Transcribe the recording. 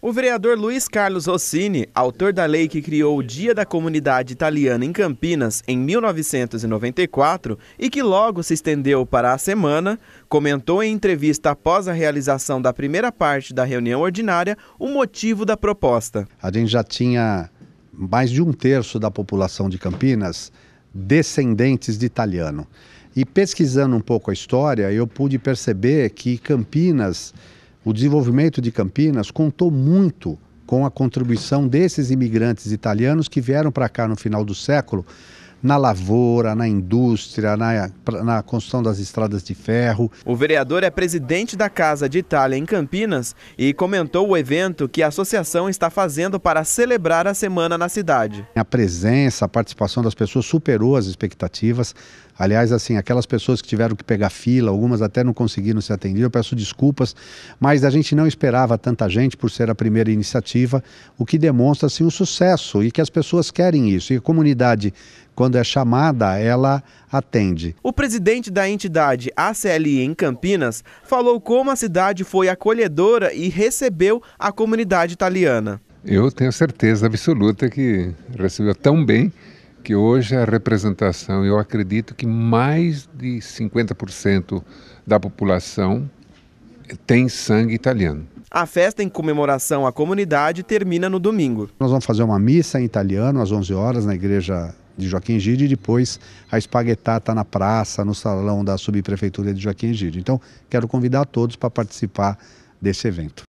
O vereador Luiz Carlos Rossini, autor da lei que criou o Dia da Comunidade Italiana em Campinas em 1994 e que logo se estendeu para a semana, comentou em entrevista após a realização da primeira parte da reunião ordinária o motivo da proposta. A gente já tinha mais de um terço da população de Campinas descendentes de italiano. E pesquisando um pouco a história, eu pude perceber que Campinas o desenvolvimento de Campinas contou muito com a contribuição desses imigrantes italianos que vieram para cá no final do século na lavoura, na indústria, na, na construção das estradas de ferro. O vereador é presidente da Casa de Itália em Campinas e comentou o evento que a associação está fazendo para celebrar a semana na cidade. A presença, a participação das pessoas superou as expectativas. Aliás, assim, aquelas pessoas que tiveram que pegar fila, algumas até não conseguiram ser atendidas, eu peço desculpas, mas a gente não esperava tanta gente por ser a primeira iniciativa, o que demonstra assim, um sucesso e que as pessoas querem isso. E a comunidade quando é chamada, ela atende. O presidente da entidade ACLI em Campinas falou como a cidade foi acolhedora e recebeu a comunidade italiana. Eu tenho certeza absoluta que recebeu tão bem que hoje a representação, eu acredito que mais de 50% da população tem sangue italiano. A festa em comemoração à comunidade termina no domingo. Nós vamos fazer uma missa em italiano às 11 horas na igreja de Joaquim Gide e depois a espaguetata na praça, no salão da subprefeitura de Joaquim Gide. Então, quero convidar todos para participar desse evento.